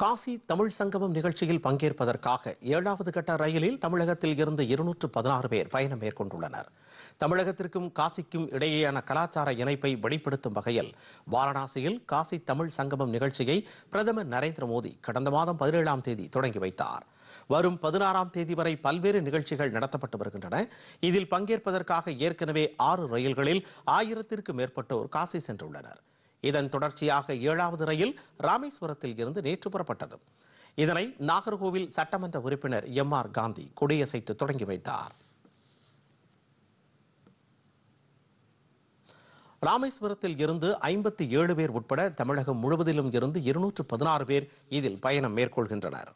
காசி தமிழ் சங்கமம் நிகழ்ச்சியில் பங்கேற்பதற்காக ஏழாவது கட்ட ரயிலில் தமிழகத்தில் இருந்து இருநூற்று பதினாறு பேர் பயணம் மேற்கொண்டுள்ளனர் தமிழகத்திற்கும் காசிக்கும் இடையேயான கலாச்சார இணைப்பை வெளிப்படுத்தும் வகையில் வாரணாசியில் காசி தமிழ் சங்கமம் நிகழ்ச்சியை பிரதமர் நரேந்திர மோடி கடந்த மாதம் பதினேழாம் தேதி தொடங்கி வைத்தார் வரும் பதினாறாம் தேதி வரை பல்வேறு நிகழ்ச்சிகள் நடத்தப்பட்டு வருகின்றன இதில் பங்கேற்பதற்காக ஏற்கனவே ஆறு ரயில்களில் ஆயிரத்திற்கும் மேற்பட்டோர் காசி சென்றுள்ளனர் இதன் தொடர்ச்சியாக ஏழாவது ரயில் ராமேஸ்வரத்தில் இருந்து நேற்று புறப்பட்டது இதனை நாகர்கோவில் சட்டமன்ற உறுப்பினர் எம் ஆர் காந்தி கொடியசைத்து தொடங்கி வைத்தார் ராமேஸ்வரத்தில் இருந்து ஐம்பத்தி ஏழு பேர் உட்பட தமிழகம் முழுவதிலும் இருந்து இருநூற்று பதினாறு பேர் இதில் பயணம் மேற்கொள்கின்றனர்